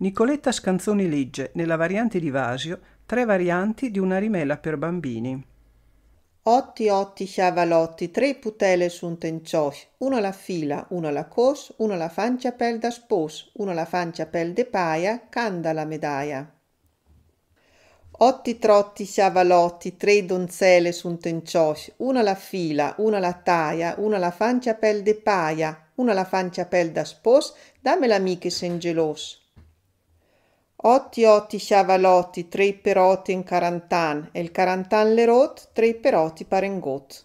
Nicoletta Scanzoni legge, nella variante di Vasio, tre varianti di una rimela per bambini. Otti, otti, sciavalotti, tre putele su un tencios, uno la fila, uno la cos, uno la fancia pel da spos, uno la fancia pel de paia, canda la medaia. Otti trotti sciavalotti, tre donzelle su un tencios, una la fila, una la taia, una la fancia pel de paia, una la fancia pel da spos, dammela mica sen gelos. Otti otti sciavalotti, tre peroti in carantan, e il carantan le rot, trei peroti parengot.